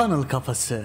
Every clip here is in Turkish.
Funnel Kafası.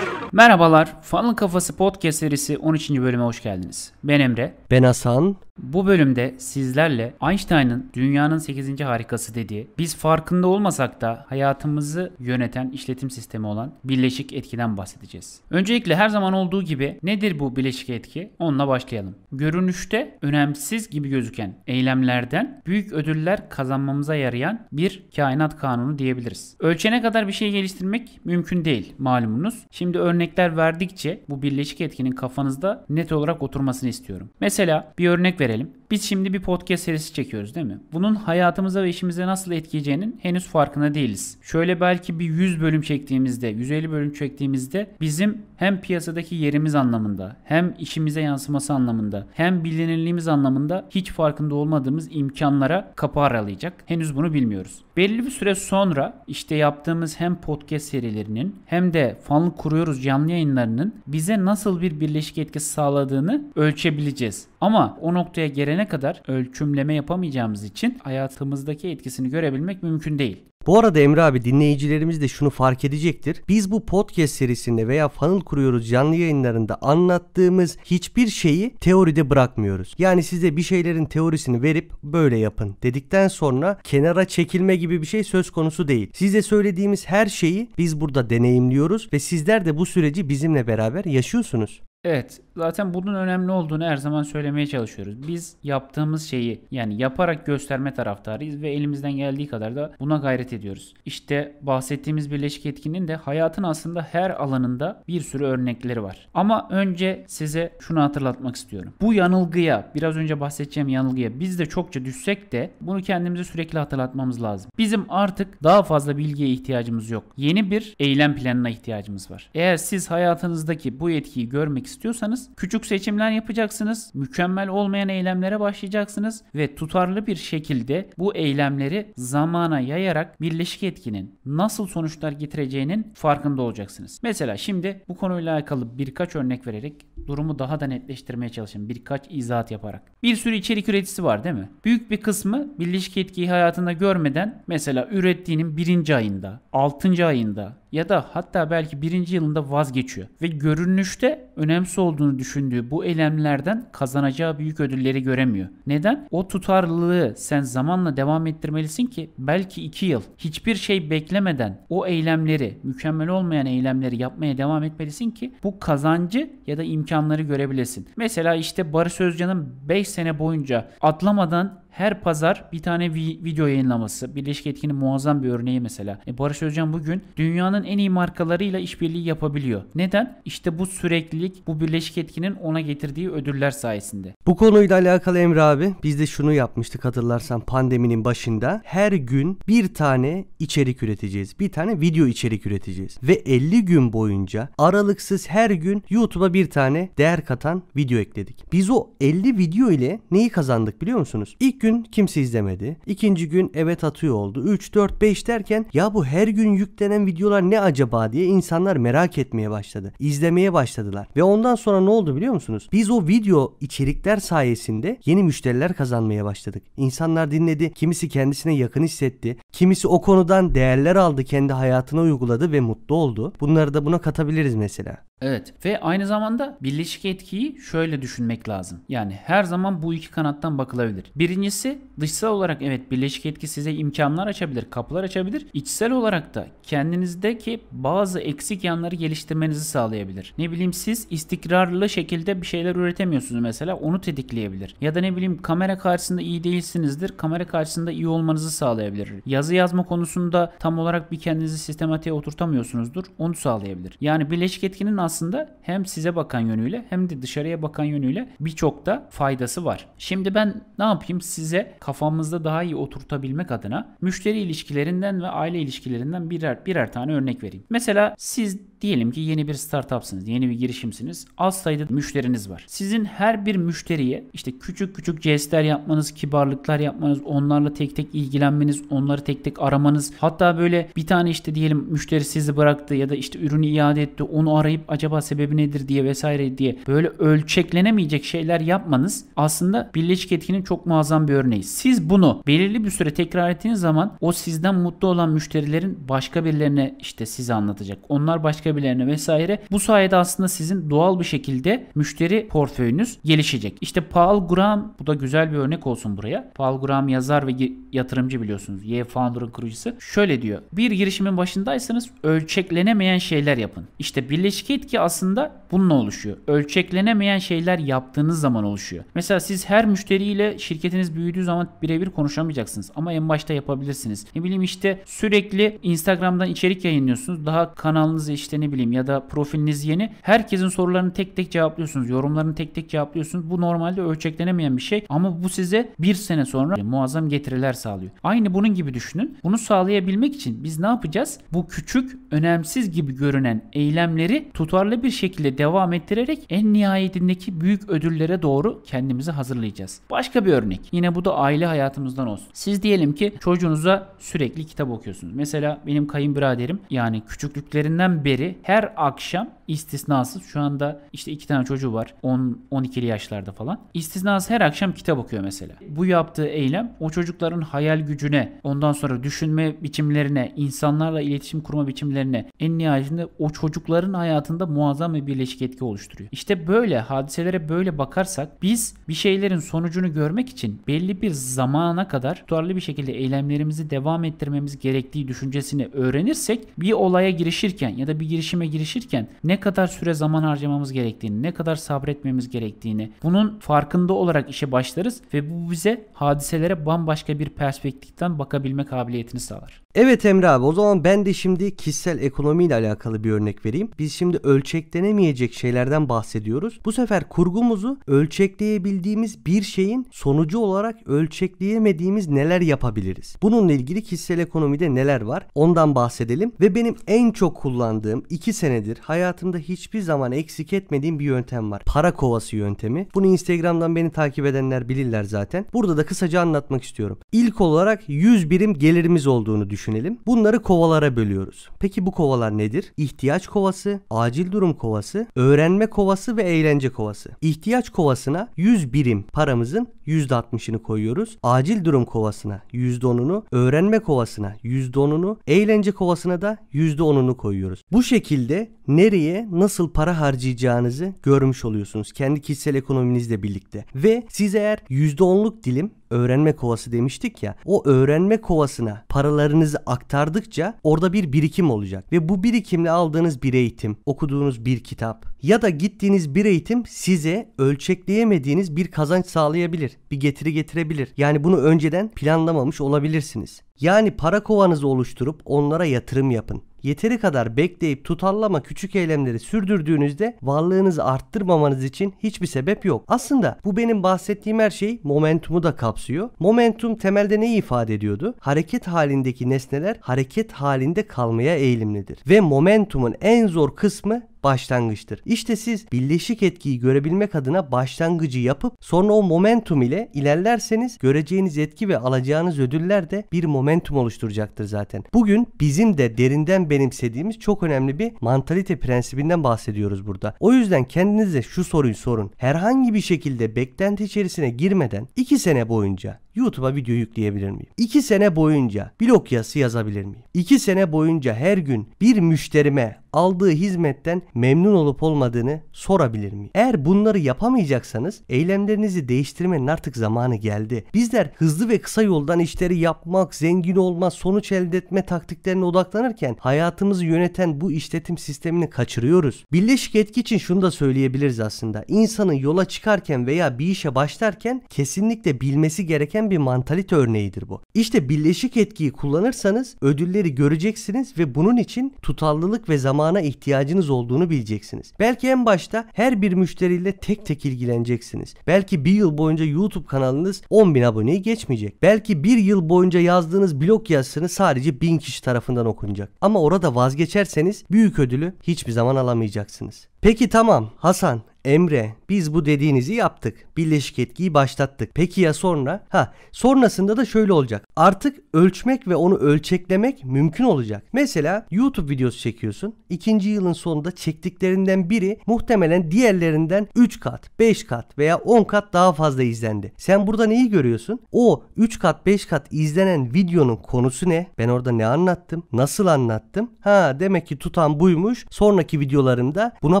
Merhabalar, Funnel Kafası podcast serisi 13. bölüme hoş geldiniz. Ben Emre. Ben Hasan. Bu bölümde sizlerle Einstein'ın dünyanın 8. harikası dediği, biz farkında olmasak da hayatımızı yöneten işletim sistemi olan bileşik etkiden bahsedeceğiz. Öncelikle her zaman olduğu gibi nedir bu bileşik etki? Onunla başlayalım. Görünüşte önemsiz gibi gözüken eylemlerden büyük ödüller kazanmamıza yarayan bir kainat kanunu diyebiliriz. Ölçene kadar bir şey geliştirmek mümkün değil malumunuz. Şimdi örnekler verdikçe bu bileşik etkinin kafanızda net olarak oturmasını istiyorum. Mesela bir örnek verelim verelim. Biz şimdi bir podcast serisi çekiyoruz değil mi? Bunun hayatımıza ve işimize nasıl etkileyeceğinin henüz farkında değiliz. Şöyle belki bir 100 bölüm çektiğimizde, 150 bölüm çektiğimizde bizim hem piyasadaki yerimiz anlamında, hem işimize yansıması anlamında, hem bilinirliğimiz anlamında hiç farkında olmadığımız imkanlara kapı aralayacak. Henüz bunu bilmiyoruz. Belli bir süre sonra işte yaptığımız hem podcast serilerinin hem de fanlı kuruyoruz canlı yayınlarının bize nasıl bir birleşik etki sağladığını ölçebileceğiz. Ama o noktaya gelene gelene kadar ölçümleme yapamayacağımız için hayatımızdaki etkisini görebilmek mümkün değil. Bu arada Emre abi dinleyicilerimiz de şunu fark edecektir. Biz bu podcast serisinde veya Funnel Kuruyoruz canlı yayınlarında anlattığımız hiçbir şeyi teoride bırakmıyoruz. Yani size bir şeylerin teorisini verip böyle yapın dedikten sonra kenara çekilme gibi bir şey söz konusu değil. Size söylediğimiz her şeyi biz burada deneyimliyoruz ve sizler de bu süreci bizimle beraber yaşıyorsunuz. Evet zaten bunun önemli olduğunu her zaman söylemeye çalışıyoruz. Biz yaptığımız şeyi yani yaparak gösterme taraftarıyız ve elimizden geldiği kadar da buna gayret ediyoruz. İşte bahsettiğimiz birleşik etkinin de hayatın aslında her alanında bir sürü örnekleri var. Ama önce size şunu hatırlatmak istiyorum. Bu yanılgıya biraz önce bahsedeceğim yanılgıya biz de çokça düşsek de bunu kendimize sürekli hatırlatmamız lazım. Bizim artık daha fazla bilgiye ihtiyacımız yok. Yeni bir eylem planına ihtiyacımız var. Eğer siz hayatınızdaki bu etkiyi görmek istiyorsanız küçük seçimler yapacaksınız, mükemmel olmayan eylemlere başlayacaksınız ve tutarlı bir şekilde bu eylemleri zamana yayarak birleşik etkinin nasıl sonuçlar getireceğinin farkında olacaksınız. Mesela şimdi bu konuyla alakalı birkaç örnek vererek durumu daha da netleştirmeye çalışın. Birkaç izahat yaparak. Bir sürü içerik üreticisi var değil mi? Büyük bir kısmı birleşik etkiyi hayatında görmeden mesela ürettiğinin birinci ayında, altıncı ayında ya da hatta belki birinci yılında vazgeçiyor. Ve görünüşte önemli önemsiz olduğunu düşündüğü bu elemlerden kazanacağı büyük ödülleri göremiyor. Neden? O tutarlılığı sen zamanla devam ettirmelisin ki belki 2 yıl hiçbir şey beklemeden o eylemleri, mükemmel olmayan eylemleri yapmaya devam etmelisin ki bu kazancı ya da imkanları görebilesin. Mesela işte Barış Özcan'ın 5 sene boyunca atlamadan her pazar bir tane vi- video yayınlaması. Birleşik Etkin'in muazzam bir örneği mesela. E Barış Özcan bugün dünyanın en iyi markalarıyla işbirliği yapabiliyor. Neden? İşte bu süreklilik bu Birleşik Etkin'in ona getirdiği ödüller sayesinde. Bu konuyla alakalı Emre abi biz de şunu yapmıştık hatırlarsan pandeminin başında. Her gün bir tane içerik üreteceğiz. Bir tane video içerik üreteceğiz. Ve 50 gün boyunca aralıksız her gün YouTube'a bir tane değer katan video ekledik. Biz o 50 video ile neyi kazandık biliyor musunuz? İlk gün kimse izlemedi. İkinci gün evet atıyor oldu. 3, 4, 5 derken ya bu her gün yüklenen videolar ne acaba diye insanlar merak etmeye başladı. İzlemeye başladılar. Ve ondan sonra ne oldu biliyor musunuz? Biz o video içerikler sayesinde yeni müşteriler kazanmaya başladık. İnsanlar dinledi. Kimisi kendisine yakın hissetti. Kimisi o konudan değerler aldı. Kendi hayatına uyguladı ve mutlu oldu. Bunları da buna katabiliriz mesela. Evet ve aynı zamanda birleşik etkiyi şöyle düşünmek lazım. Yani her zaman bu iki kanattan bakılabilir. Birinci Birincisi dışsal olarak evet birleşik etki size imkanlar açabilir, kapılar açabilir. İçsel olarak da kendinizdeki bazı eksik yanları geliştirmenizi sağlayabilir. Ne bileyim siz istikrarlı şekilde bir şeyler üretemiyorsunuz mesela onu tetikleyebilir. Ya da ne bileyim kamera karşısında iyi değilsinizdir. Kamera karşısında iyi olmanızı sağlayabilir. Yazı yazma konusunda tam olarak bir kendinizi sistematiğe oturtamıyorsunuzdur. Onu sağlayabilir. Yani birleşik etkinin aslında hem size bakan yönüyle hem de dışarıya bakan yönüyle birçok da faydası var. Şimdi ben ne yapayım? Siz size kafamızda daha iyi oturtabilmek adına müşteri ilişkilerinden ve aile ilişkilerinden birer birer tane örnek vereyim. Mesela siz diyelim ki yeni bir startupsınız, yeni bir girişimsiniz. Az sayıda müşteriniz var. Sizin her bir müşteriye işte küçük küçük jestler yapmanız, kibarlıklar yapmanız, onlarla tek tek ilgilenmeniz, onları tek tek aramanız. Hatta böyle bir tane işte diyelim müşteri sizi bıraktı ya da işte ürünü iade etti. Onu arayıp acaba sebebi nedir diye vesaire diye böyle ölçeklenemeyecek şeyler yapmanız aslında birleşik etkinin çok muazzam bir bir örneği. Siz bunu belirli bir süre tekrar ettiğiniz zaman o sizden mutlu olan müşterilerin başka birilerine işte size anlatacak. Onlar başka birilerine vesaire. Bu sayede aslında sizin doğal bir şekilde müşteri portföyünüz gelişecek. İşte Paul Graham bu da güzel bir örnek olsun buraya. Paul Graham yazar ve yatırımcı biliyorsunuz. Y Founder'ın kurucusu. Şöyle diyor. Bir girişimin başındaysanız ölçeklenemeyen şeyler yapın. İşte birleşik etki aslında bununla oluşuyor. Ölçeklenemeyen şeyler yaptığınız zaman oluşuyor. Mesela siz her müşteriyle şirketiniz büyüdüğü zaman birebir konuşamayacaksınız. Ama en başta yapabilirsiniz. Ne bileyim işte sürekli Instagram'dan içerik yayınlıyorsunuz. Daha kanalınız işte ne bileyim ya da profiliniz yeni. Herkesin sorularını tek tek cevaplıyorsunuz. Yorumlarını tek tek cevaplıyorsunuz. Bu normalde ölçeklenemeyen bir şey. Ama bu size bir sene sonra e, muazzam getiriler sağlıyor. Aynı bunun gibi düşünün. Bunu sağlayabilmek için biz ne yapacağız? Bu küçük, önemsiz gibi görünen eylemleri tutarlı bir şekilde devam ettirerek en nihayetindeki büyük ödüllere doğru kendimizi hazırlayacağız. Başka bir örnek. Yine Yine bu da aile hayatımızdan olsun. Siz diyelim ki çocuğunuza sürekli kitap okuyorsunuz. Mesela benim kayınbiraderim yani küçüklüklerinden beri her akşam istisnasız şu anda işte iki tane çocuğu var 10 12'li yaşlarda falan. İstisnasız her akşam kitap okuyor mesela. Bu yaptığı eylem o çocukların hayal gücüne, ondan sonra düşünme biçimlerine, insanlarla iletişim kurma biçimlerine en nihayetinde o çocukların hayatında muazzam bir birleşik etki oluşturuyor. İşte böyle hadiselere böyle bakarsak biz bir şeylerin sonucunu görmek için belli belli bir zamana kadar tutarlı bir şekilde eylemlerimizi devam ettirmemiz gerektiği düşüncesini öğrenirsek bir olaya girişirken ya da bir girişime girişirken ne kadar süre zaman harcamamız gerektiğini, ne kadar sabretmemiz gerektiğini bunun farkında olarak işe başlarız ve bu bize hadiselere bambaşka bir perspektiften bakabilme kabiliyetini sağlar. Evet Emre abi o zaman ben de şimdi kişisel ekonomiyle alakalı bir örnek vereyim. Biz şimdi ölçeklenemeyecek şeylerden bahsediyoruz. Bu sefer kurgumuzu ölçekleyebildiğimiz bir şeyin sonucu olarak ölçekleyemediğimiz neler yapabiliriz? Bununla ilgili kişisel ekonomide neler var? Ondan bahsedelim ve benim en çok kullandığım 2 senedir hayatımda hiçbir zaman eksik etmediğim bir yöntem var. Para kovası yöntemi. Bunu Instagram'dan beni takip edenler bilirler zaten. Burada da kısaca anlatmak istiyorum. İlk olarak 100 birim gelirimiz olduğunu düşünüyorum düşünelim. Bunları kovalara bölüyoruz. Peki bu kovalar nedir? İhtiyaç kovası, acil durum kovası, öğrenme kovası ve eğlence kovası. İhtiyaç kovasına 100 birim paramızın %60'ını koyuyoruz. Acil durum kovasına %10'unu, öğrenme kovasına %10'unu, eğlence kovasına da %10'unu koyuyoruz. Bu şekilde nereye nasıl para harcayacağınızı görmüş oluyorsunuz kendi kişisel ekonominizle birlikte. Ve siz eğer %10'luk dilim öğrenme kovası demiştik ya. O öğrenme kovasına paralarınızı aktardıkça orada bir birikim olacak. Ve bu birikimle aldığınız bir eğitim, okuduğunuz bir kitap ya da gittiğiniz bir eğitim size ölçekleyemediğiniz bir kazanç sağlayabilir. Bir getiri getirebilir. Yani bunu önceden planlamamış olabilirsiniz. Yani para kovanızı oluşturup onlara yatırım yapın yeteri kadar bekleyip tutallama küçük eylemleri sürdürdüğünüzde varlığınızı arttırmamanız için hiçbir sebep yok. Aslında bu benim bahsettiğim her şey momentumu da kapsıyor. Momentum temelde neyi ifade ediyordu? Hareket halindeki nesneler hareket halinde kalmaya eğilimlidir. Ve momentumun en zor kısmı başlangıçtır. İşte siz birleşik etkiyi görebilmek adına başlangıcı yapıp sonra o momentum ile ilerlerseniz göreceğiniz etki ve alacağınız ödüller de bir momentum oluşturacaktır zaten. Bugün bizim de derinden benimsediğimiz çok önemli bir mantalite prensibinden bahsediyoruz burada. O yüzden kendinize şu soruyu sorun. Herhangi bir şekilde beklenti içerisine girmeden 2 sene boyunca YouTube'a video yükleyebilir miyim? 2 sene boyunca blog yazısı yazabilir miyim? 2 sene boyunca her gün bir müşterime aldığı hizmetten memnun olup olmadığını sorabilir miyim? Eğer bunları yapamayacaksanız eylemlerinizi değiştirmenin artık zamanı geldi. Bizler hızlı ve kısa yoldan işleri yapmak, zengin olma, sonuç elde etme taktiklerine odaklanırken hayatımızı yöneten bu işletim sistemini kaçırıyoruz. Birleşik etki için şunu da söyleyebiliriz aslında. İnsanın yola çıkarken veya bir işe başlarken kesinlikle bilmesi gereken gereken bir mantalite örneğidir bu. İşte birleşik etkiyi kullanırsanız ödülleri göreceksiniz ve bunun için tutarlılık ve zamana ihtiyacınız olduğunu bileceksiniz. Belki en başta her bir müşteriyle tek tek ilgileneceksiniz. Belki bir yıl boyunca YouTube kanalınız 10 bin aboneyi geçmeyecek. Belki bir yıl boyunca yazdığınız blog yazısını sadece 1000 kişi tarafından okunacak. Ama orada vazgeçerseniz büyük ödülü hiçbir zaman alamayacaksınız. Peki tamam Hasan Emre biz bu dediğinizi yaptık. Birleşik etkiyi başlattık. Peki ya sonra? Ha sonrasında da şöyle olacak. Artık ölçmek ve onu ölçeklemek mümkün olacak. Mesela YouTube videosu çekiyorsun. İkinci yılın sonunda çektiklerinden biri muhtemelen diğerlerinden 3 kat, 5 kat veya 10 kat daha fazla izlendi. Sen burada neyi görüyorsun? O 3 kat, 5 kat izlenen videonun konusu ne? Ben orada ne anlattım? Nasıl anlattım? Ha demek ki tutan buymuş. Sonraki videolarımda buna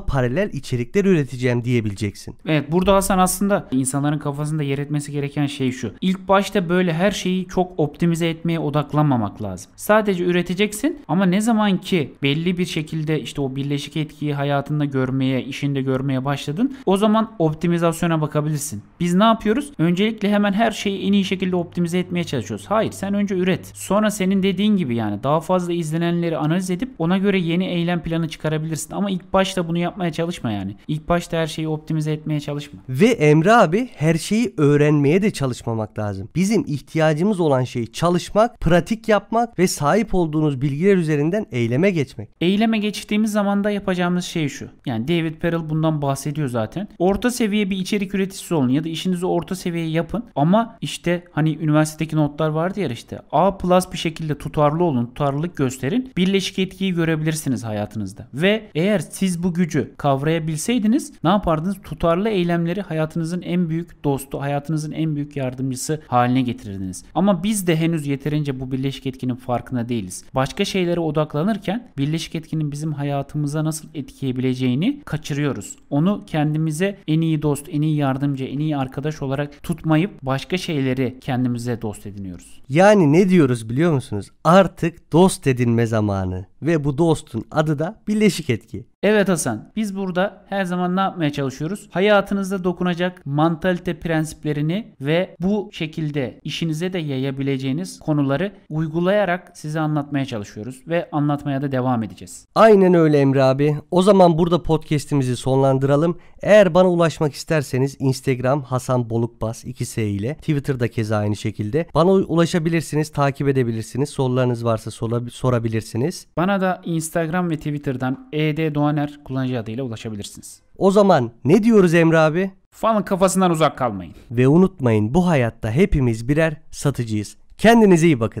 paralel içerikler üreteceğim vereceğim diyebileceksin. Evet burada Hasan aslında insanların kafasında yer etmesi gereken şey şu. İlk başta böyle her şeyi çok optimize etmeye odaklanmamak lazım. Sadece üreteceksin ama ne zaman ki belli bir şekilde işte o birleşik etkiyi hayatında görmeye, işinde görmeye başladın o zaman optimizasyona bakabilirsin. Biz ne yapıyoruz? Öncelikle hemen her şeyi en iyi şekilde optimize etmeye çalışıyoruz. Hayır sen önce üret. Sonra senin dediğin gibi yani daha fazla izlenenleri analiz edip ona göre yeni eylem planı çıkarabilirsin. Ama ilk başta bunu yapmaya çalışma yani. İlk başta her şeyi optimize etmeye çalışma. Ve Emre abi her şeyi öğrenmeye de çalışmamak lazım. Bizim ihtiyacımız olan şey çalışmak, pratik yapmak ve sahip olduğunuz bilgiler üzerinden eyleme geçmek. Eyleme geçtiğimiz zaman da yapacağımız şey şu. Yani David Perel bundan bahsediyor zaten. Orta seviye bir içerik üreticisi olun ya da işinizi orta seviye yapın ama işte hani üniversitedeki notlar vardı ya işte A plus bir şekilde tutarlı olun, tutarlılık gösterin. Birleşik etkiyi görebilirsiniz hayatınızda. Ve eğer siz bu gücü kavrayabilseydiniz ne ne yapardınız? Tutarlı eylemleri hayatınızın en büyük dostu, hayatınızın en büyük yardımcısı haline getirirdiniz. Ama biz de henüz yeterince bu birleşik etkinin farkında değiliz. Başka şeylere odaklanırken birleşik etkinin bizim hayatımıza nasıl etkileyebileceğini kaçırıyoruz. Onu kendimize en iyi dost, en iyi yardımcı, en iyi arkadaş olarak tutmayıp başka şeyleri kendimize dost ediniyoruz. Yani ne diyoruz biliyor musunuz? Artık dost edinme zamanı ve bu dostun adı da birleşik etki. Evet Hasan, biz burada her zaman ne yapmaya çalışıyoruz? Hayatınızda dokunacak mantalite prensiplerini ve bu şekilde işinize de yayabileceğiniz konuları uygulayarak size anlatmaya çalışıyoruz ve anlatmaya da devam edeceğiz. Aynen öyle Emre abi. O zaman burada podcast'imizi sonlandıralım. Eğer bana ulaşmak isterseniz Instagram Hasan Bolukbas 2S ile Twitter'da keza aynı şekilde. Bana ulaşabilirsiniz, takip edebilirsiniz. Sorularınız varsa sorabilirsiniz. Bana da Instagram ve Twitter'dan ED Doğan Maner kullanıcı adıyla ulaşabilirsiniz. O zaman ne diyoruz Emre abi? Fanın kafasından uzak kalmayın. Ve unutmayın bu hayatta hepimiz birer satıcıyız. Kendinize iyi bakın.